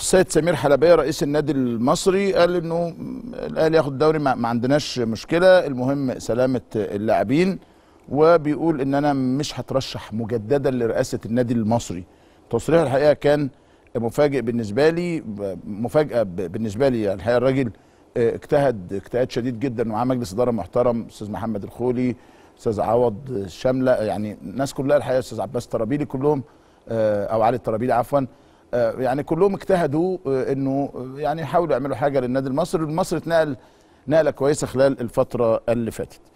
السيد سمير حلبيه رئيس النادي المصري قال انه الاهلي ياخد الدوري ما عندناش مشكله المهم سلامه اللاعبين وبيقول ان انا مش هترشح مجددا لرئاسه النادي المصري تصريح الحقيقه كان مفاجئ بالنسبه لي مفاجاه بالنسبه لي الحقيقه الراجل آه، اجتهد اجتهاد شديد جدا ومعاه مجلس اداره محترم استاذ محمد الخولي استاذ عوض الشامله يعني الناس كلها الحقيقه استاذ عباس ترابيلي كلهم آه، او علي الترابيلي عفوا آه، يعني كلهم اجتهدوا آه، انه آه، يعني يحاولوا يعملوا حاجه للنادي المصري المصري اتنقل نقله كويسه خلال الفتره اللي فاتت